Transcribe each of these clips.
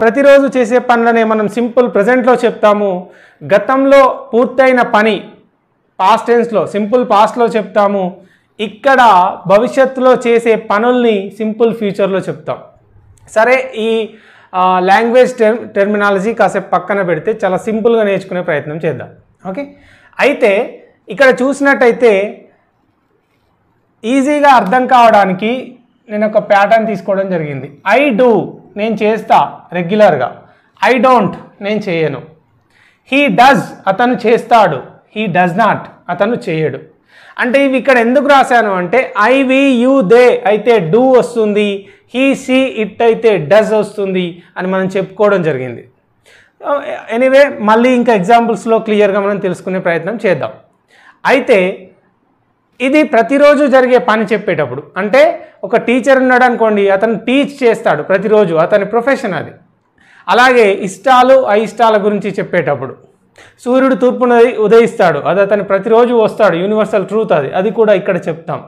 ప్రతిరోజు చేసే పనులనే మనం సింపుల్ ప్రజెంట్లో చెప్తాము గతంలో పూర్తయిన పని పాస్ట్ టెన్స్లో సింపుల్ పాస్ట్లో చెప్తాము ఇక్కడ భవిష్యత్తులో చేసే పనుల్ని సింపుల్ ఫ్యూచర్లో చెప్తాం సరే ఈ లాంగ్వేజ్ టెర్ టెర్మినాలజీ కాసేపు పక్కన పెడితే చాలా సింపుల్గా నేర్చుకునే ప్రయత్నం చేద్దాం ఓకే అయితే ఇక్కడ చూసినట్టయితే ఈజీగా అర్థం కావడానికి నేను ఒక ప్యాటర్న్ తీసుకోవడం జరిగింది ఐ డూ నేను చేస్తా రెగ్యులర్గా ఐ డోంట్ నేను చేయను హీ డస్ అతను చేస్తాడు హీ డస్ నాట్ అతను చేయడు అంటే ఇవి ఇక్కడ ఎందుకు రాశాను అంటే ఐ వి యూ దే అయితే డూ వస్తుంది హీ సీ ఇట్ అయితే డస్ వస్తుంది అని మనం చెప్పుకోవడం జరిగింది ఎనీవే మళ్ళీ ఇంకా ఎగ్జాంపుల్స్లో క్లియర్గా మనం తెలుసుకునే ప్రయత్నం చేద్దాం అయితే ఇది ప్రతిరోజు జరిగే పని చెప్పేటప్పుడు అంటే ఒక టీచర్ ఉన్నాడు అనుకోండి అతను టీచ్ చేస్తాడు ప్రతిరోజు అతని ప్రొఫెషన్ అది అలాగే ఇష్టాలు అయిష్టాల గురించి చెప్పేటప్పుడు సూర్యుడు తూర్పున ఉదయిస్తాడు అది అతను ప్రతిరోజు వస్తాడు యూనివర్సల్ ట్రూత్ అది అది కూడా ఇక్కడ చెప్తాం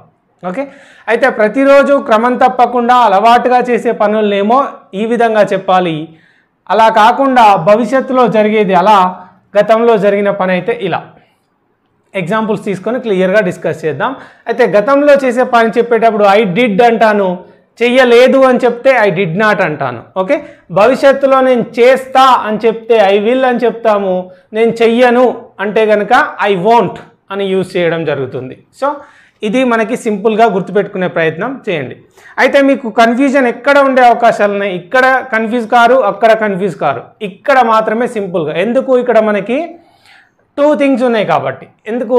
ఓకే అయితే ప్రతిరోజు క్రమం తప్పకుండా అలవాటుగా చేసే పనులనేమో ఈ విధంగా చెప్పాలి అలా కాకుండా భవిష్యత్తులో జరిగేది అలా గతంలో జరిగిన పని అయితే ఇలా ఎగ్జాంపుల్స్ తీసుకొని క్లియర్గా డిస్కస్ చేద్దాం అయితే గతంలో చేసే పని చెప్పేటప్పుడు ఐ డిడ్ అంటాను చెయ్యలేదు అని చెప్తే ఐ డిడ్ నాట్ అంటాను ఓకే భవిష్యత్తులో నేను చేస్తా అని చెప్తే ఐ విల్ అని చెప్తాము నేను చెయ్యను అంటే కనుక ఐ వోంట్ అని యూజ్ చేయడం జరుగుతుంది సో ఇది మనకి సింపుల్గా గుర్తుపెట్టుకునే ప్రయత్నం చేయండి అయితే మీకు కన్ఫ్యూజన్ ఎక్కడ ఉండే అవకాశాలు ఉన్నాయి ఇక్కడ కన్ఫ్యూజ్ కారు అక్కడ కన్ఫ్యూజ్ కారు ఇక్కడ మాత్రమే సింపుల్గా ఎందుకు ఇక్కడ మనకి టూ థింగ్స్ ఉన్నాయి కాబట్టి ఎందుకు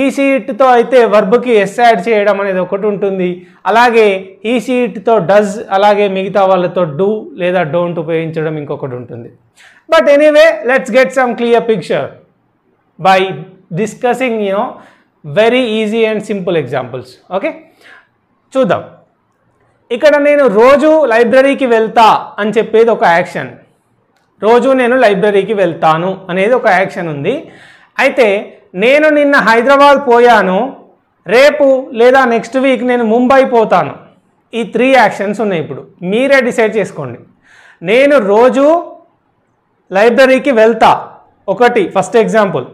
ఈ సీట్తో అయితే వర్బ్కి ఎస్ యాడ్ చేయడం అనేది ఒకటి ఉంటుంది అలాగే ఈ సీట్తో డజ్ అలాగే మిగతా వాళ్ళతో డూ లేదా డోంట్ ఉపయోగించడం ఇంకొకటి ఉంటుంది but anyway let's get some clear picture by discussing you know very easy and simple examples okay చూద్దాం ఇక్కడ నేను రోజు లైబ్రరీకి వెళ్తా అని చెప్పేది ఒక యాక్షన్ రోజు నేను లైబ్రరీకి వెళ్తాను అనేది ఒక యాక్షన్ ఉంది అయితే నేను నిన్న హైదరాబాద్ పోయాను రేపు లేదా నెక్స్ట్ వీక్ నేను ముంబై పోతాను ఈ త్రీ యాక్షన్స్ ఉన్నాయి ఇప్పుడు మీరే డిసైడ్ చేసుకోండి నేను రోజు లైబ్రరీకి వెళ్తా ఒకటి ఫస్ట్ ఎగ్జాంపుల్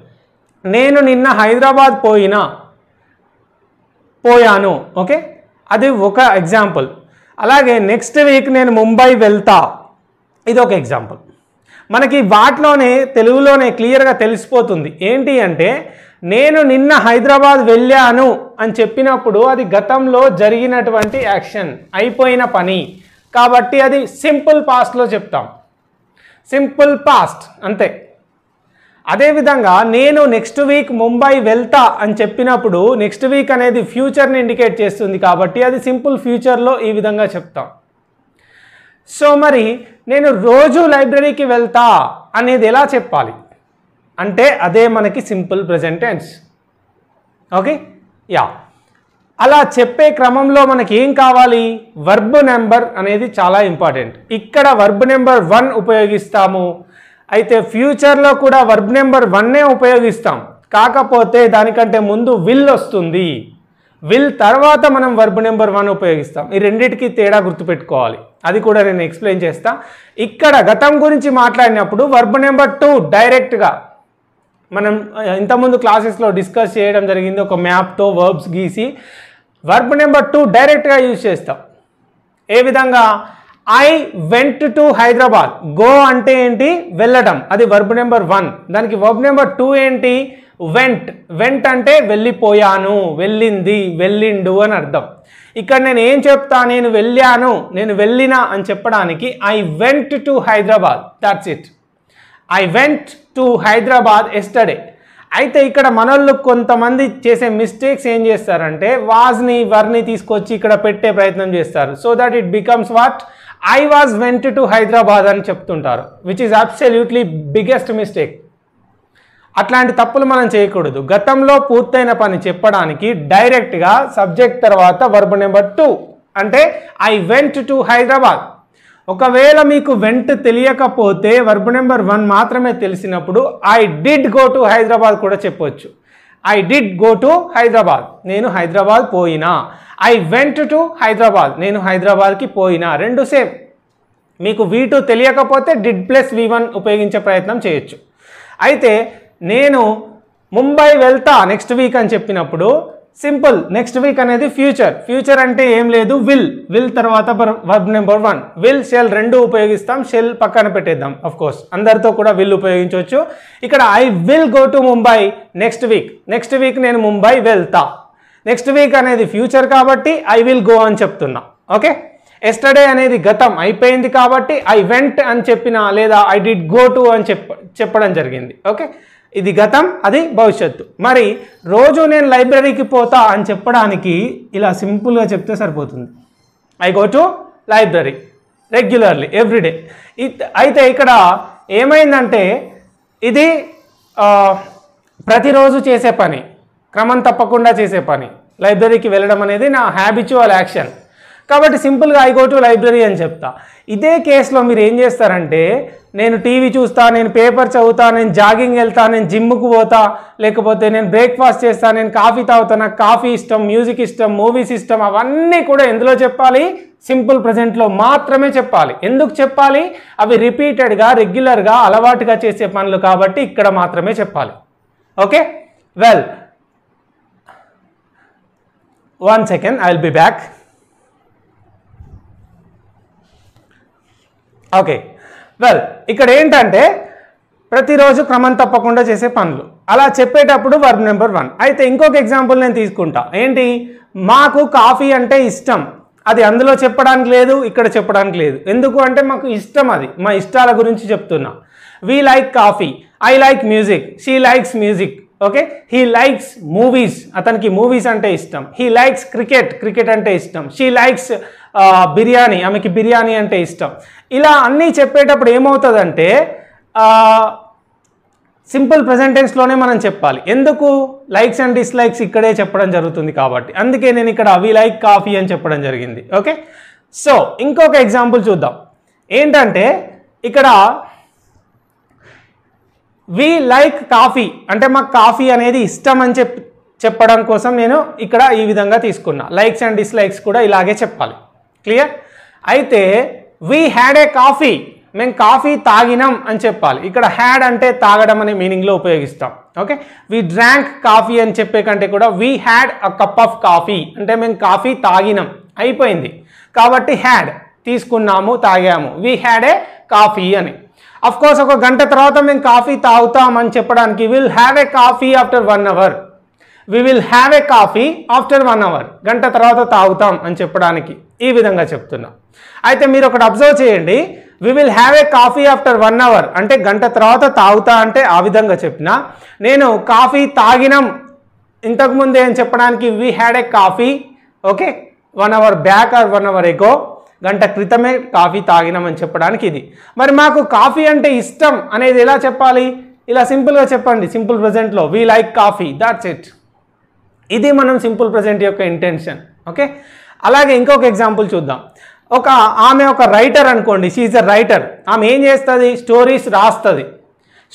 నేను నిన్న హైదరాబాద్ పోయినా పోయాను ఓకే అది ఒక ఎగ్జాంపుల్ అలాగే నెక్స్ట్ వీక్ నేను ముంబై వెళ్తా ఇది ఒక ఎగ్జాంపుల్ మనకి వాటిలోనే తెలుగులోనే క్లియర్గా తెలిసిపోతుంది ఏంటి అంటే నేను నిన్న హైదరాబాద్ వెళ్ళాను అని చెప్పినప్పుడు అది గతంలో జరిగినటువంటి యాక్షన్ అయిపోయిన పని కాబట్టి అది సింపుల్ పాస్ట్లో చెప్తాం సింపుల్ పాస్ట్ అంతే అదేవిధంగా నేను నెక్స్ట్ వీక్ ముంబై వెళ్తా అని చెప్పినప్పుడు నెక్స్ట్ వీక్ అనేది ఫ్యూచర్ని ఇండికేట్ చేస్తుంది కాబట్టి అది సింపుల్ ఫ్యూచర్లో ఈ విధంగా చెప్తాం సో మరి నేను రోజు లైబ్రరీకి వెళ్తా అనేది ఎలా చెప్పాలి అంటే అదే మనకి సింపుల్ ప్రజెంటెన్స్ ఓకే యా అలా చెప్పే క్రమంలో మనకి ఏం కావాలి వర్బ్ నెంబర్ అనేది చాలా ఇంపార్టెంట్ ఇక్కడ వర్బ్ నెంబర్ వన్ ఉపయోగిస్తాము అయితే ఫ్యూచర్లో కూడా వర్బ్ నెంబర్ వన్నే ఉపయోగిస్తాం కాకపోతే దానికంటే ముందు విల్ వస్తుంది విల్ తర్వాత మనం వర్బ్ నెంబర్ వన్ ఉపయోగిస్తాం ఈ రెండింటికి తేడా గుర్తుపెట్టుకోవాలి అది కూడా నేను ఎక్స్ప్లెయిన్ చేస్తా ఇక్కడ గతం గురించి మాట్లాడినప్పుడు వర్బ్ నెంబర్ టూ డైరెక్ట్గా మనం ఇంతకుముందు క్లాసెస్లో డిస్కస్ చేయడం జరిగింది ఒక మ్యాప్తో వర్బ్స్ గీసి వర్బ్ నెంబర్ టూ డైరెక్ట్గా యూజ్ చేస్తాం ఏ విధంగా I went to Hyderabad go అంటే ఏంటి వెళ్ళడం అది వర్బ్ నెంబర్ వన్ దానికి వర్బ్ నెంబర్ టూ ఏంటి వెంట్ వెంట్ అంటే వెళ్ళిపోయాను వెళ్ళింది వెళ్ళిండు అని అర్థం ఇక్కడ నేను ఏం చెప్తా నేను వెళ్ళాను నేను వెళ్ళినా అని చెప్పడానికి I went to Hyderabad that's it I went to Hyderabad yesterday అయితే ఇక్కడ మనల్లు కొంతమంది చేసే మిస్టేక్స్ ఏం చేస్తారంటే వాజ్ని వర్ని తీసుకొచ్చి ఇక్కడ పెట్టే ప్రయత్నం చేస్తారు so that it becomes what I was went to Hyderabad అని చెప్తుంటారు which is absolutely biggest mistake అట్లాంటి తప్పులు మనం చేయకూడదు గతంలో పూర్తయిన పని చెప్పడానికి డైరెక్ట్గా సబ్జెక్ట్ తర్వాత వర్బ్ నెంబర్ టూ అంటే ఐ వెంట్ టు హైదరాబాద్ ఒకవేళ మీకు వెంట్ తెలియకపోతే వర్బ్ నెంబర్ వన్ మాత్రమే తెలిసినప్పుడు I did go to Hyderabad కూడా చెప్పొచ్చు I did go to Hyderabad నేను హైదరాబాద్ పోయినా ఐ వెంట్ టు హైదరాబాద్ నేను హైదరాబాద్కి పోయినా రెండు సేమ్ మీకు వీ టూ తెలియకపోతే డిడ్ ప్లస్ వి వన్ ఉపయోగించే ప్రయత్నం చేయొచ్చు అయితే నేను ముంబై వెళ్తా నెక్స్ట్ వీక్ అని చెప్పినప్పుడు సింపుల్ నెక్స్ట్ వీక్ అనేది ఫ్యూచర్ ఫ్యూచర్ అంటే ఏం లేదు విల్ విల్ తర్వాత verb number one will shall రెండు ఉపయోగిస్తాం షెల్ పక్కన పెట్టేద్దాం అఫ్ కోర్స్ అందరితో కూడా విల్ ఉపయోగించవచ్చు ఇక్కడ I will go to Mumbai next week next week నేను ముంబై వెళ్తా నెక్స్ట్ వీక్ అనేది ఫ్యూచర్ కాబట్టి ఐ విల్ గో అని చెప్తున్నా ఓకే ఎస్టర్డే అనేది గతం అయిపోయింది కాబట్టి ఐ వెంట్ అని చెప్పిన లేదా ఐ డిడ్ గో టు అని చెప్ప చెప్పడం జరిగింది ఓకే ఇది గతం అది భవిష్యత్తు మరి రోజు నేను లైబ్రరీకి పోతా అని చెప్పడానికి ఇలా సింపుల్గా చెప్తే సరిపోతుంది I go to library regularly everyday అయితే ఇక్కడ ఏమైందంటే ఇది ప్రతిరోజు చేసే పని క్రమం తప్పకుండా చేసే పని లైబ్రరీకి వెళ్ళడం అనేది నా హ్యాబిచువల్ యాక్షన్ కాబట్టి సింపుల్గా ఐ గో టు లైబ్రరీ అని చెప్తా ఇదే కేసులో మీరు ఏం చేస్తారంటే నేను టీవీ చూస్తా నేను పేపర్ చదువుతా నేను జాగింగ్ వెళ్తా నేను జిమ్కు పోతా లేకపోతే నేను బ్రేక్ఫాస్ట్ చేస్తా నేను కాఫీ తాగుతా నాకు కాఫీ ఇష్టం మ్యూజిక్ ఇష్టం మూవీస్ ఇష్టం అవన్నీ కూడా ఎందులో చెప్పాలి సింపుల్ ప్రజెంట్లో మాత్రమే చెప్పాలి ఎందుకు చెప్పాలి అవి రిపీటెడ్గా రెగ్యులర్గా అలవాటుగా చేసే పనులు కాబట్టి ఇక్కడ మాత్రమే చెప్పాలి okay well one second I will be back okay well ఇక్కడ ఏంటంటే ప్రతిరోజు క్రమం తప్పకుండా చేసే పనులు అలా చెప్పేటప్పుడు వర్బ్ నెంబర్ వన్ అయితే ఇంకొక ఎగ్జాంపుల్ నేను తీసుకుంటా ఏంటి మాకు కాఫీ అంటే ఇష్టం అది అందులో చెప్పడానికి లేదు ఇక్కడ చెప్పడానికి లేదు ఎందుకు అంటే మాకు ఇష్టం అది మా ఇష్టాల గురించి చెప్తున్నా we like coffee I like music she likes music okay he likes movies అతనికి మూవీస్ అంటే ఇష్టం హీ లైక్స్ క్రికెట్ క్రికెట్ అంటే ఇష్టం షీ లైక్స్ బిర్యానీ ఆమెకి బిర్యానీ అంటే ఇష్టం ఇలా అన్నీ చెప్పేటప్పుడు ఏమవుతుందంటే సింపుల్ ప్రజెంటెన్స్లోనే మనం చెప్పాలి ఎందుకు లైక్స్ అండ్ డిస్లైక్స్ ఇక్కడే చెప్పడం జరుగుతుంది కాబట్టి అందుకే నేను ఇక్కడ అవి లైక్ కాఫీ అని చెప్పడం జరిగింది ఓకే సో ఇంకొక ఎగ్జాంపుల్ చూద్దాం ఏంటంటే ఇక్కడ వి లైక్ కాఫీ అంటే మాకు కాఫీ అనేది ఇష్టం అని చెప్ చెప్పడం కోసం నేను ఇక్కడ ఈ విధంగా తీసుకున్నా లైక్స్ అండ్ డిస్లైక్స్ కూడా ఇలాగే చెప్పాలి క్లియర్ అయితే వి హ్యాడ్ ఏ కాఫీ మేము కాఫీ తాగినాం అని చెప్పాలి ఇక్కడ హ్యాడ్ అంటే తాగడం అనే మీనింగ్లో ఉపయోగిస్తాం ఓకే వి డ్రాంక్ కాఫీ అని చెప్పే కంటే కూడా we had a cup of coffee అంటే మేము కాఫీ తాగినాం అయిపోయింది కాబట్టి హ్యాడ్ తీసుకున్నాము తాగాము వీ హ్యాడ్ ఏ కాఫీ అని అఫ్ కోర్స్ ఒక గంట తర్వాత మేము కాఫీ తాగుతామని చెప్పడానికి will have a coffee after one hour we will have a coffee after one hour గంట తర్వాత తాగుతాం అని చెప్పడానికి ఈ విధంగా చెప్తున్నా అయితే మీరు ఒకటి అబ్జర్వ్ చేయండి we will have a coffee after one hour అంటే గంట తర్వాత తాగుతా అంటే ఆ విధంగా చెప్పిన నేను కాఫీ తాగినాం ఇంతకుముందే అని చెప్పడానికి we had a coffee okay one hour back or one hour ago గంట క్రితమే కాఫీ తాగినామని చెప్పడానికి ఇది మరి మాకు కాఫీ అంటే ఇష్టం అనేది ఎలా చెప్పాలి ఇలా సింపుల్గా చెప్పండి సింపుల్ ప్రజెంట్లో we like coffee that's it ఇది మనం సింపుల్ ప్రజెంట్ యొక్క ఇంటెన్షన్ ఓకే అలాగే ఇంకొక ఎగ్జాంపుల్ చూద్దాం ఒక ఆమె ఒక రైటర్ అనుకోండి షీఈ్ అ రైటర్ ఆమె ఏం చేస్తుంది స్టోరీస్ రాస్తుంది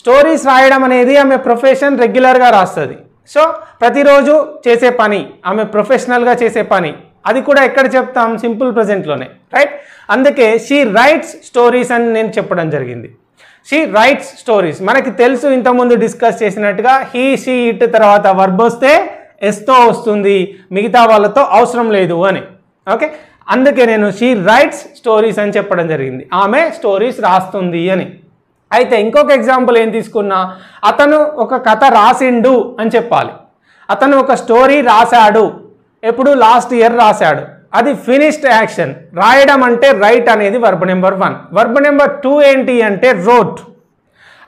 స్టోరీస్ రాయడం అనేది ఆమె ప్రొఫెషన్ రెగ్యులర్గా రాస్తుంది సో ప్రతిరోజు చేసే పని ఆమె ప్రొఫెషనల్గా చేసే పని అది కూడా ఎక్కడ చెప్తాం సింపుల్ ప్రజెంట్లోనే రైట్ అందుకే షీ రైట్స్ స్టోరీస్ అని నేను చెప్పడం జరిగింది షీ రైట్స్ స్టోరీస్ మనకి తెలుసు ఇంతకుముందు డిస్కస్ చేసినట్టుగా హీ షీ ఇట్ తర్వాత వర్బ్ వస్తే ఎస్తో వస్తుంది మిగతా వాళ్ళతో అవసరం లేదు అని ఓకే అందుకే నేను షీ రైట్స్ స్టోరీస్ అని చెప్పడం జరిగింది ఆమె స్టోరీస్ రాస్తుంది అని అయితే ఇంకొక ఎగ్జాంపుల్ ఏం తీసుకున్నా అతను ఒక కథ రాసిండు అని చెప్పాలి అతను ఒక స్టోరీ రాశాడు ఎప్పుడు లాస్ట్ ఇయర్ రాశాడు అది ఫినిష్డ్ యాక్షన్ రాయడం అంటే రైట్ అనేది verb number one verb number two ఏంటి అంటే రోట్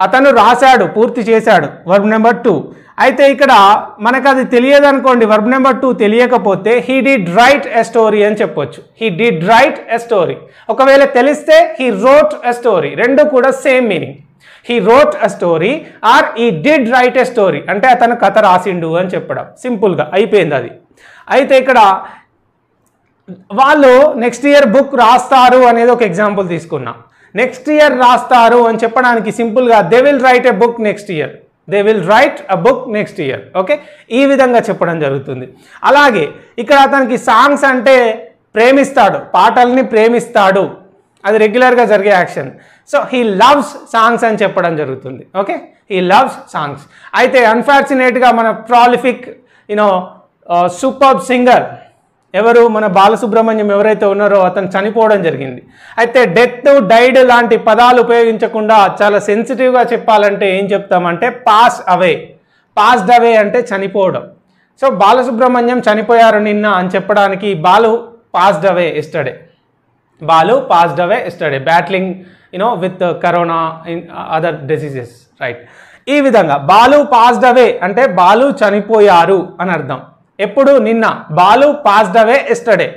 అతను రాశాడు పూర్తి చేశాడు వర్బ్ నెంబర్ టూ అయితే ఇక్కడ మనకు అది తెలియదు అనుకోండి వర్బ్ నెంబర్ టూ తెలియకపోతే he did write a story అని చెప్పొచ్చు he did write a story ఒకవేళ తెలిస్తే హీ రోట్ ఎ స్టోరీ రెండు కూడా same meaning he wrote a story or he did write a story అంటే అతను కథ రాసిండు అని చెప్పడం సింపుల్గా అయిపోయింది అది అయితే ఇక్కడ వాళ్ళు నెక్స్ట్ ఇయర్ బుక్ రాస్తారు అనేది ఒక ఎగ్జాంపుల్ తీసుకున్నా నెక్స్ట్ ఇయర్ రాస్తారు అని చెప్పడానికి సింపుల్గా they will write a book next year they will write a book next year okay ఈ విధంగా చెప్పడం జరుగుతుంది అలాగే ఇక్కడ అతనికి సాంగ్స్ అంటే ప్రేమిస్తాడు పాటల్ని ప్రేమిస్తాడు అది రెగ్యులర్గా జరిగే action so he loves songs అని చెప్పడం జరుగుతుంది ఓకే హీ లవ్స్ సాంగ్స్ అయితే అన్ఫార్చునేట్గా మన ప్రాలిఫిక్ యూనో సూపర్ సింగర్ ఎవరు మన బాలసుబ్రహ్మణ్యం ఎవరైతే ఉన్నారో అతను చనిపోవడం జరిగింది అయితే డెత్ డైడ్ లాంటి పదాలు ఉపయోగించకుండా చాలా సెన్సిటివ్గా చెప్పాలంటే ఏం చెప్తామంటే పాస్ అవే పాస్డ్ అవే అంటే చనిపోవడం సో బాలసుబ్రహ్మణ్యం చనిపోయారు నిన్న అని చెప్పడానికి Balu passed away yesterday Balu passed away yesterday battling you know with corona in other diseases right ఈ విధంగా బాలు పాస్డ్ అవే అంటే బాలు చనిపోయారు అని అర్థం ఎప్పుడు నిన్న బాలు పాస్డ్ అవే ఎస్టర్డే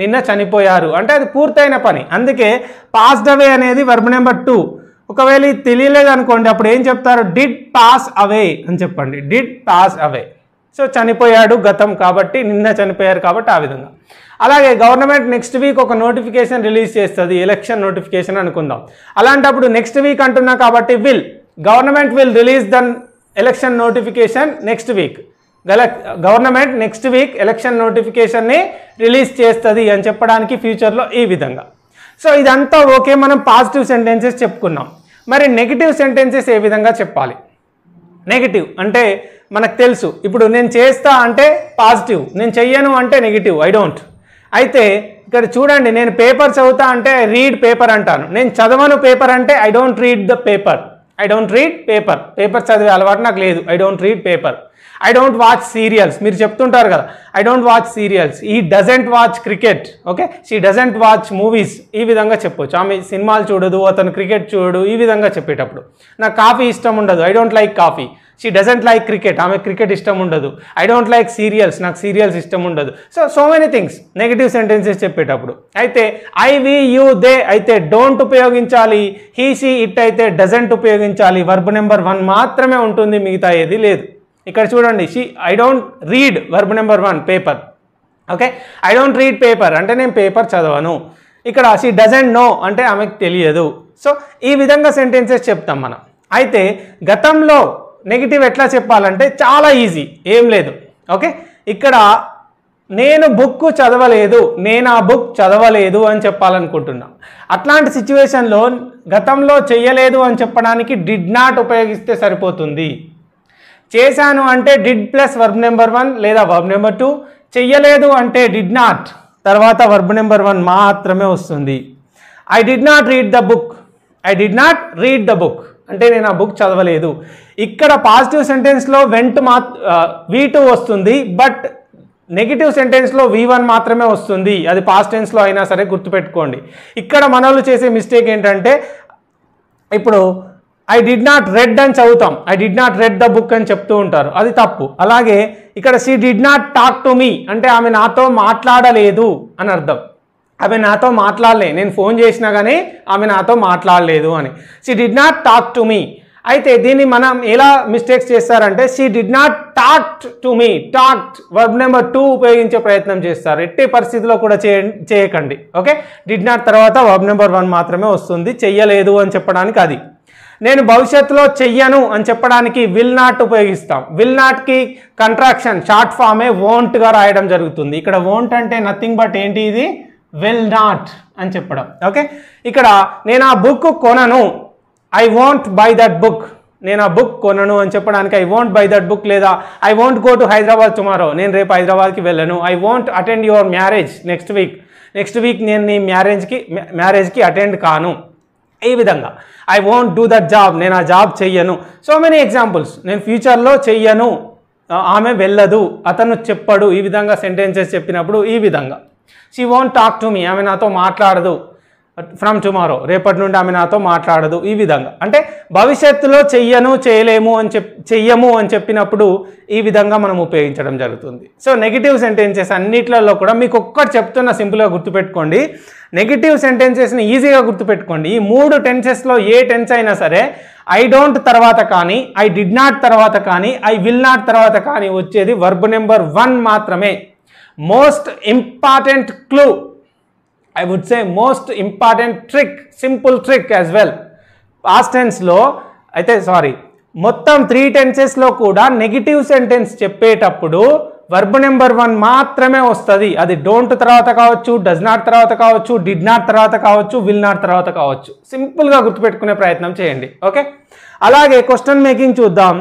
నిన్న చనిపోయారు అంటే అది పూర్తయిన పని అందుకే పాస్డ్ అవే అనేది వర్బ్ నెంబర్ టూ ఒకవేళ ఇది తెలియలేదు అనుకోండి అప్పుడు ఏం చెప్తారు డిడ్ పాస్ అవే అని చెప్పండి డిడ్ పాస్ అవే సో చనిపోయాడు గతం కాబట్టి నిన్న చనిపోయారు కాబట్టి ఆ విధంగా అలాగే గవర్నమెంట్ నెక్స్ట్ వీక్ ఒక నోటిఫికేషన్ రిలీజ్ చేస్తుంది ఎలక్షన్ నోటిఫికేషన్ అనుకుందాం అలాంటప్పుడు నెక్స్ట్ వీక్ అంటున్నా కాబట్టి will government will release then election notification next week government next week election నోటిఫికేషన్ని రిలీజ్ చేస్తుంది అని చెప్పడానికి ఫ్యూచర్లో ఈ విధంగా సో ఇదంతా ఓకే మనం పాజిటివ్ సెంటెన్సెస్ చెప్పుకున్నాం మరి నెగిటివ్ సెంటెన్సెస్ ఏ విధంగా చెప్పాలి నెగిటివ్ అంటే మనకు తెలుసు ఇప్పుడు నేను చేస్తా అంటే పాజిటివ్ నేను చెయ్యను అంటే నెగిటివ్ ఐ డోంట్ అయితే ఇక్కడ చూడండి నేను పేపర్ చదువుతా అంటే రీడ్ పేపర్ అంటాను నేను చదవను పేపర్ అంటే I don't read the paper I don't read paper paper చదివే అలవాటు నాకు లేదు I don't read paper I don't watch serials మీరు చెప్తుంటారు కదా I don't watch serials he doesn't watch cricket okay she doesn't watch movies ఈ విధంగా చెప్పవచ్చు ఆమె సినిమాలు చూడదు అతను క్రికెట్ చూడు ఈ విధంగా చెప్పేటప్పుడు నాకు కాఫీ ఇష్టం ఉండదు I don't like coffee she doesn't like cricket ఆమె క్రికెట్ ఇష్టం ఉండదు ఐ డోంట్ లైక్ సీరియల్స్ నాకు సీరియల్స్ ఇష్టం ఉండదు so so many things negative sentences చెప్పేటప్పుడు అయితే ఐ వి యూ దే అయితే డోంట్ ఉపయోగించాలి హీ షీ ఇట్ అయితే డజంట్ ఉపయోగించాలి వర్బ్ నెంబర్ వన్ మాత్రమే ఉంటుంది మిగతా ఏది లేదు ఇక్కడ చూడండి she I don't read verb number one paper okay I don't read paper అంటే నేను పేపర్ చదవను ఇక్కడ షీ డజంట్ నో అంటే ఆమెకు తెలియదు సో ఈ విధంగా సెంటెన్సెస్ చెప్తాం మనం అయితే గతంలో నెగిటివ్ ఎట్లా చెప్పాలంటే చాలా ఈజీ ఏం లేదు ఓకే ఇక్కడ నేను బుక్ చదవలేదు నేను ఆ బుక్ చదవలేదు అని చెప్పాలనుకుంటున్నా అట్లాంటి సిచ్యువేషన్లో గతంలో చెయ్యలేదు అని చెప్పడానికి డిడ్ నాట్ ఉపయోగిస్తే సరిపోతుంది చేశాను అంటే did plus verb number one లేదా వర్బ్ నెంబర్ టూ చెయ్యలేదు అంటే డిడ్ నాట్ తర్వాత వర్బ్ నెంబర్ వన్ మాత్రమే వస్తుంది I did not read the book I did not read the book అంటే నేను ఆ బుక్ చదవలేదు ఇక్కడ పాజిటివ్ సెంటెన్స్లో వెంట్ మా వీ టూ వస్తుంది బట్ నెగిటివ్ సెంటెన్స్లో వి వన్ మాత్రమే వస్తుంది అది పాస్ టెన్స్లో అయినా సరే గుర్తుపెట్టుకోండి ఇక్కడ మన చేసే మిస్టేక్ ఏంటంటే ఇప్పుడు ఐ డిడ్ నాట్ రెడ్ అని చదువుతాం I did not read the book అని చెప్తూ ఉంటారు అది తప్పు అలాగే ఇక్కడ she did not talk to me అంటే ఆమె నాతో మాట్లాడలేదు అని అర్థం ఆమె నాతో మాట్లాడలే నేను ఫోన్ చేసినా కానీ ఆమె నాతో మాట్లాడలేదు అని she did not talk to me అయితే దీన్ని మనం ఎలా మిస్టేక్స్ చేస్తారంటే she did not talk to me talk verb number two ఉపయోగించే ప్రయత్నం చేస్తారు ఎట్టి పరిస్థితిలో కూడా చేయకండి ఓకే డిడ్ నాట్ తర్వాత వర్బ్ నెంబర్ వన్ మాత్రమే వస్తుంది చెయ్యలేదు అని చెప్పడానికి అది నేను భవిష్యత్తులో చెయ్యను అని చెప్పడానికి విల్ నాట్ ఉపయోగిస్తాం విల్ నాట్కి కంట్రాక్షన్ షార్ట్ ఫామే వోంట్గా రాయడం జరుగుతుంది ఇక్కడ వోంట్ అంటే నథింగ్ బట్ ఏంటి ఇది విల్ నాట్ అని చెప్పడం ఓకే ఇక్కడ నేను ఆ బుక్ కొనను I won't buy that book నేను ఆ బుక్ కొనను అని చెప్పడానికి I won't buy that book లేదా I won't go to Hyderabad tomorrow నేను రేపు హైదరాబాద్కి వెళ్ళను I won't attend your marriage next week next week నేను నీ మ్యారేజ్కి మ్యారేజ్కి అటెండ్ కాను ఈ విధంగా I won't do that job నేను ఆ జాబ్ చెయ్యను సో మెనీ ఎగ్జాంపుల్స్ నేను ఫ్యూచర్లో చెయ్యను ఆమె వెళ్ళదు అతను చెప్పడు ఈ విధంగా సెంటెన్సెస్ చెప్పినప్పుడు ఈ విధంగా she won't talk to me ఆమె నాతో మాట్లాడదు ఫ్రమ్ టుమారో రేపటి నుండి ఆమె నాతో మాట్లాడదు ఈ విధంగా అంటే భవిష్యత్తులో చెయ్యను చేయలేము అని చెప్ చెయ్యము అని చెప్పినప్పుడు ఈ విధంగా మనం ఉపయోగించడం జరుగుతుంది సో నెగిటివ్ సెంటెన్సెస్ అన్నిట్లలో కూడా మీకు ఒక్కటి చెప్తున్న సింపుల్గా గుర్తుపెట్టుకోండి నెగిటివ్ సెంటెన్సెస్ని ఈజీగా గుర్తుపెట్టుకోండి ఈ మూడు టెన్సెస్లో ఏ టెన్స్ అయినా సరే ఐ డోంట్ తర్వాత కానీ ఐ డిడ్ నాట్ తర్వాత కానీ ఐ విల్ నాట్ తర్వాత కానీ వచ్చేది వర్బ్ నెంబర్ వన్ మాత్రమే most important clue I would say most important trick simple trick as well past టెన్స్లో అయితే సారీ మొత్తం త్రీ టెన్సెస్లో కూడా నెగిటివ్ సెంటెన్స్ చెప్పేటప్పుడు వర్బ్ నెంబర్ వన్ మాత్రమే వస్తుంది అది డోంట్ తర్వాత కావచ్చు డజ్ నాట్ తర్వాత కావచ్చు డిడ్ నాట్ తర్వాత కావచ్చు విల్ నాట్ తర్వాత కావచ్చు సింపుల్గా గుర్తుపెట్టుకునే ప్రయత్నం చేయండి ఓకే అలాగే క్వశ్చన్ మేకింగ్ చూద్దాం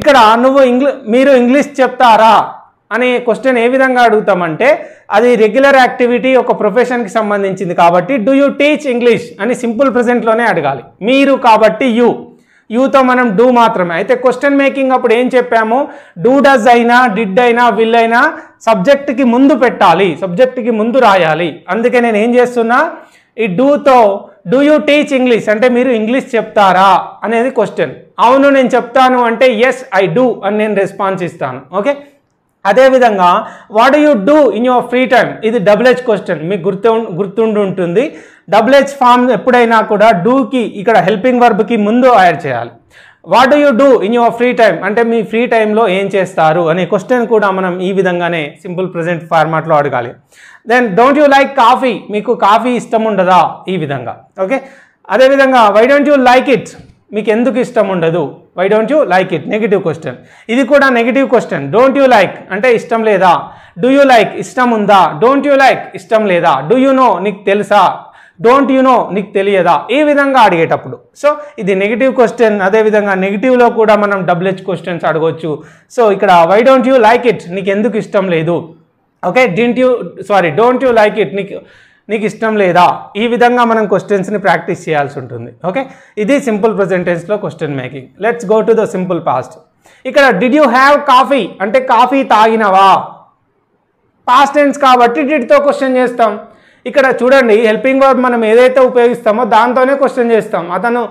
ఇక్కడ నువ్వు ఇంగ్లీ మీరు ఇంగ్లీష్ చెప్తారా అనే క్వశ్చన్ ఏ విధంగా అడుగుతామంటే అది రెగ్యులర్ యాక్టివిటీ ఒక ప్రొఫెషన్కి సంబంధించింది కాబట్టి డూ యూ టీచ్ ఇంగ్లీష్ అని సింపుల్ ప్రజెంట్లోనే అడగాలి మీరు కాబట్టి యూ యూతో మనం డూ మాత్రమే అయితే క్వశ్చన్ మేకింగ్ అప్పుడు ఏం చెప్పాము డూ డస్ అయినా డిడ్ అయినా విల్ అయినా సబ్జెక్ట్కి ముందు పెట్టాలి సబ్జెక్ట్కి ముందు రాయాలి అందుకే నేను ఏం చేస్తున్నా ఈ డూతో డూ యూ టీచ్ ఇంగ్లీష్ అంటే మీరు ఇంగ్లీష్ చెప్తారా అనేది క్వశ్చన్ అవును నేను చెప్తాను అంటే ఎస్ ఐ డూ అని నేను రెస్పాన్స్ ఇస్తాను ఓకే అదేవిధంగా what you do in your free time ఇది డబుల్ హెచ్ క్వశ్చన్ మీకు గుర్తు గుర్తుండి ఉంటుంది డబుల్ హెచ్ ఫామ్ ఎప్పుడైనా కూడా డూకి ఇక్కడ హెల్పింగ్ వర్బ్కి ముందు యాడ్ చేయాలి what do you do in your free time అంటే మీ ఫ్రీ టైంలో ఏం చేస్తారు అనే క్వశ్చన్ కూడా మనం ఈ విధంగానే సింపుల్ ప్రజెంట్ ఫార్మాట్లో అడగాలి then don't you like coffee మీకు కాఫీ ఇష్టం ఉండదా ఈ విధంగా ఓకే అదేవిధంగా why don't you like it మీకు ఎందుకు ఇష్టం ఉండదు why don't you like it negative question ఇది కూడా negative question don't you like అంటే ఇష్టం లేదా డూ యూ లైక్ ఇష్టం ఉందా డోంట్ యూ లైక్ ఇష్టం లేదా డూ యూ నో నీకు తెలుసా డోంట్ యు నో నీకు తెలియదా ఈ విధంగా అడిగేటప్పుడు సో ఇది నెగిటివ్ క్వశ్చన్ అదేవిధంగా నెగిటివ్లో కూడా మనం డబుల్ హెచ్ క్వశ్చన్స్ అడగవచ్చు సో ఇక్కడ why don't you like it నీకు ఎందుకు ఇష్టం లేదు okay didn't you sorry don't you like it నీకు నీకు ఇష్టం లేదా ఈ విధంగా మనం క్వశ్చన్స్ని ప్రాక్టీస్ చేయాల్సి ఉంటుంది ఓకే ఇది సింపుల్ ప్రజెంటెన్స్లో question making let's go to the simple past ఇక్కడ డిడ్ యూ హ్యావ్ కాఫీ అంటే కాఫీ తాగినవా పాస్ట్ టెన్స్ కాబట్టి డిడ్తో క్వశ్చన్ చేస్తాం ఇక్కడ చూడండి హెల్పింగ్ వర్బ్ మనం ఏదైతే ఉపయోగిస్తామో దాంతోనే క్వశ్చన్ చేస్తాం అతను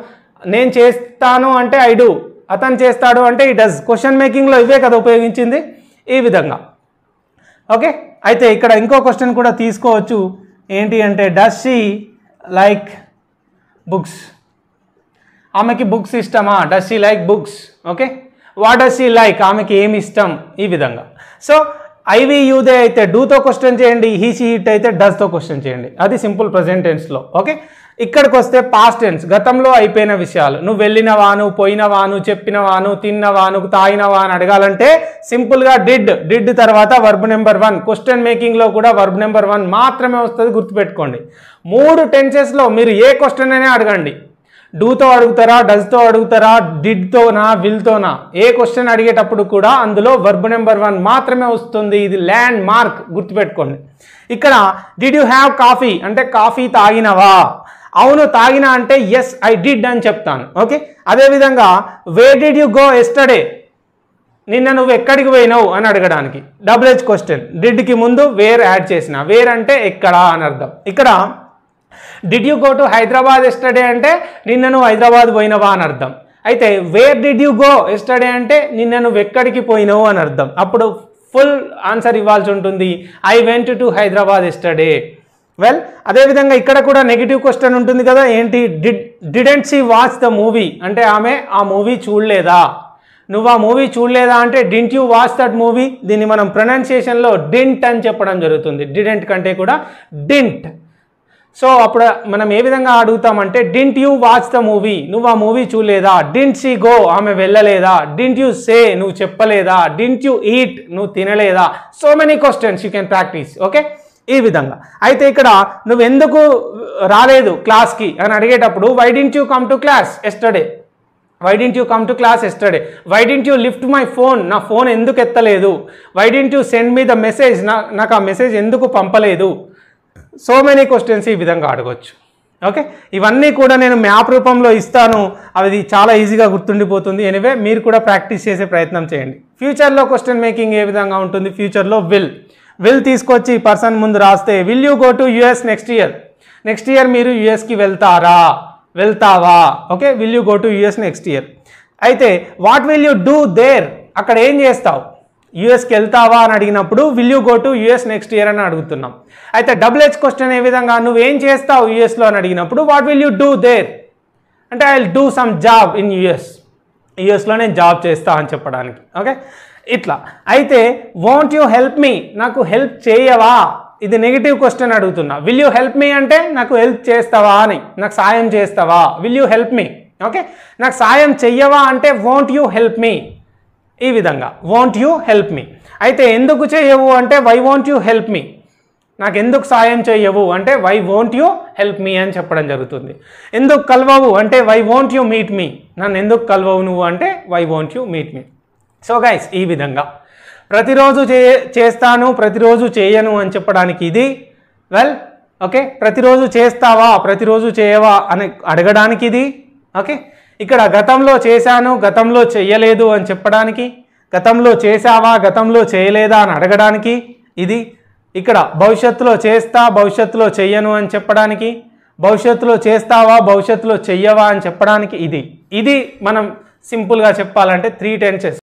నేను చేస్తాను అంటే ఐ డూ అతను చేస్తాడు అంటే ఈ డస్ క్వశ్చన్ మేకింగ్లో ఇవే కదా ఉపయోగించింది ఈ విధంగా ఓకే అయితే ఇక్కడ ఇంకో క్వశ్చన్ కూడా తీసుకోవచ్చు ఏంటి అంటే డస్ షీ లైక్ బుక్స్ ఆమెకి బుక్స్ ఇష్టమా does she like books okay what does she like ఆమెకి ఏమి ఇష్టం ఈ విధంగా సో ఐవి యూదే అయితే డూతో క్వశ్చన్ చేయండి హీ షీ హిట్ అయితే డస్తో క్వశ్చన్ చేయండి అది సింపుల్ ప్రజెంటెన్స్లో ఓకే ఇక్కడికి వస్తే పాస్ట్ టెన్స్ గతంలో అయిపోయిన విషయాలు నువ్వు వెళ్ళిన వాను పోయిన వాను చెప్పిన వాను తిన్న వాను తాగిన అడగాలంటే సింపుల్గా డిడ్ డిడ్ తర్వాత వర్బ్ నెంబర్ వన్ క్వశ్చన్ మేకింగ్లో కూడా వర్బ్ నెంబర్ వన్ మాత్రమే వస్తుంది గుర్తుపెట్టుకోండి మూడు టెన్సెస్లో మీరు ఏ క్వశ్చన్ అయినా అడగండి డూతో అడుగుతారా డజ్తో అడుగుతారా డిడ్తోనా విల్తోనా ఏ క్వశ్చన్ అడిగేటప్పుడు కూడా అందులో వర్బ్ నెంబర్ వన్ మాత్రమే వస్తుంది ఇది ల్యాండ్ మార్క్ గుర్తుపెట్టుకోండి ఇక్కడ డిడ్ యూ హ్యావ్ కాఫీ అంటే కాఫీ తాగినవా అవును తాగినా అంటే ఎస్ ఐ డిడ్ అని చెప్తాను ఓకే అదేవిధంగా where did you go yesterday నిన్న నువ్వు ఎక్కడికి పోయినావు అని అడగడానికి డబుల్ హెచ్ క్వశ్చన్ డిడ్కి ముందు వేర్ యాడ్ చేసిన వేర్ అంటే ఎక్కడ అని అర్థం ఇక్కడ did you go to Hyderabad yesterday అంటే నిన్న నువ్వు హైదరాబాద్ పోయినవా అని అర్థం అయితే where did you go yesterday అంటే నిన్న నువ్వు ఎక్కడికి పోయినావు అని అర్థం అప్పుడు ఫుల్ ఆన్సర్ ఇవ్వాల్సి ఉంటుంది I went to Hyderabad yesterday well అదేవిధంగా ఇక్కడ కూడా నెగిటివ్ క్వశ్చన్ ఉంటుంది కదా ఏంటి డి didn't she watch the movie అంటే ఆమె ఆ మూవీ చూడలేదా నువ్వు ఆ మూవీ చూడలేదా అంటే didn't you watch that movie దీన్ని మనం ప్రొనౌన్సియేషన్లో డింట్ అని చెప్పడం జరుగుతుంది డిడెంట్ కంటే కూడా డింట్ సో అప్పుడు మనం ఏ విధంగా అడుగుతామంటే didn't you watch the movie నువ్వు ఆ మూవీ చూడలేదా డింట్ సీ గో ఆమె వెళ్ళలేదా డింట్ యూ సే నువ్వు చెప్పలేదా డింట్ యూ ఈట్ నువ్వు తినలేదా so many questions you can practice okay ఈ విధంగా అయితే ఇక్కడ నువ్వు ఎందుకు రాలేదు క్లాస్కి అని అడిగేటప్పుడు why didn't you come to class yesterday why didn't you come to class yesterday why didn't you lift my phone నా ఫోన్ ఎందుకు ఎత్తలేదు why didn't you send me the message నా నాకు ఆ మెసేజ్ ఎందుకు పంపలేదు సో మెనీ క్వశ్చన్స్ ఈ విధంగా అడగచ్చు ఓకే ఇవన్నీ కూడా నేను మ్యాప్ రూపంలో ఇస్తాను అది చాలా ఈజీగా గుర్తుండిపోతుంది ఎనివే మీరు కూడా ప్రాక్టీస్ చేసే ప్రయత్నం చేయండి ఫ్యూచర్లో క్వశ్చన్ మేకింగ్ ఏ విధంగా ఉంటుంది ఫ్యూచర్లో విల్ విల్ తీసుకొచ్చి ఈ పర్సన్ ముందు రాస్తే will you go to US next year next year మీరు యుఎస్కి వెళ్తారా వెళ్తావా okay will you go to US next year అయితే what will you do there అక్కడ ఏం చేస్తావు యుఎస్కి వెళ్తావా అని అడిగినప్పుడు will you go to US next year అని అడుగుతున్నాం అయితే డబుల్ హెచ్ క్వశ్చన్ ఏ విధంగా నువ్వు ఏం చేస్తావు యుఎస్లో అని అడిగినప్పుడు what will you do there అంటే I will do some job in US యుఎస్లో నేను జాబ్ చేస్తా అని చెప్పడానికి ఓకే ఇట్లా అయితే వాంట్ యూ హెల్ప్ మీ నాకు హెల్ప్ చేయవా ఇది నెగిటివ్ క్వశ్చన్ అడుగుతున్నా విల్ యూ హెల్ప్ మీ అంటే నాకు హెల్ప్ చేస్తావా అని నాకు సాయం చేస్తావా will you help me okay నాకు సాయం చెయ్యవా అంటే వాంట్ యూ హెల్ప్ మీ ఈ విధంగా వాంట్ యూ హెల్ప్ మీ అయితే ఎందుకు చేయవు అంటే why won't you help me నాకు ఎందుకు సాయం చేయవు అంటే why won't you help me అని చెప్పడం జరుగుతుంది ఎందుకు కలవవు అంటే why won't you meet me నన్ను ఎందుకు కలవవు నువ్వు అంటే why won't you meet me so guys ఈ విధంగా ప్రతిరోజు చే చేస్తాను ప్రతిరోజు చేయను అని చెప్పడానికి ఇది వెల్ ఓకే ప్రతిరోజు చేస్తావా ప్రతిరోజు చేయవా అని అడగడానికి ఇది ఓకే ఇక్కడ గతంలో చేశాను గతంలో చేయలేదు అని చెప్పడానికి గతంలో చేశావా గతంలో చేయలేదా అని అడగడానికి ఇది ఇక్కడ భవిష్యత్తులో చేస్తా భవిష్యత్తులో చెయ్యను అని చెప్పడానికి భవిష్యత్తులో చేస్తావా భవిష్యత్తులో చెయ్యవా అని చెప్పడానికి ఇది ఇది మనం సింపుల్గా చెప్పాలంటే త్రీ టెన్సెస్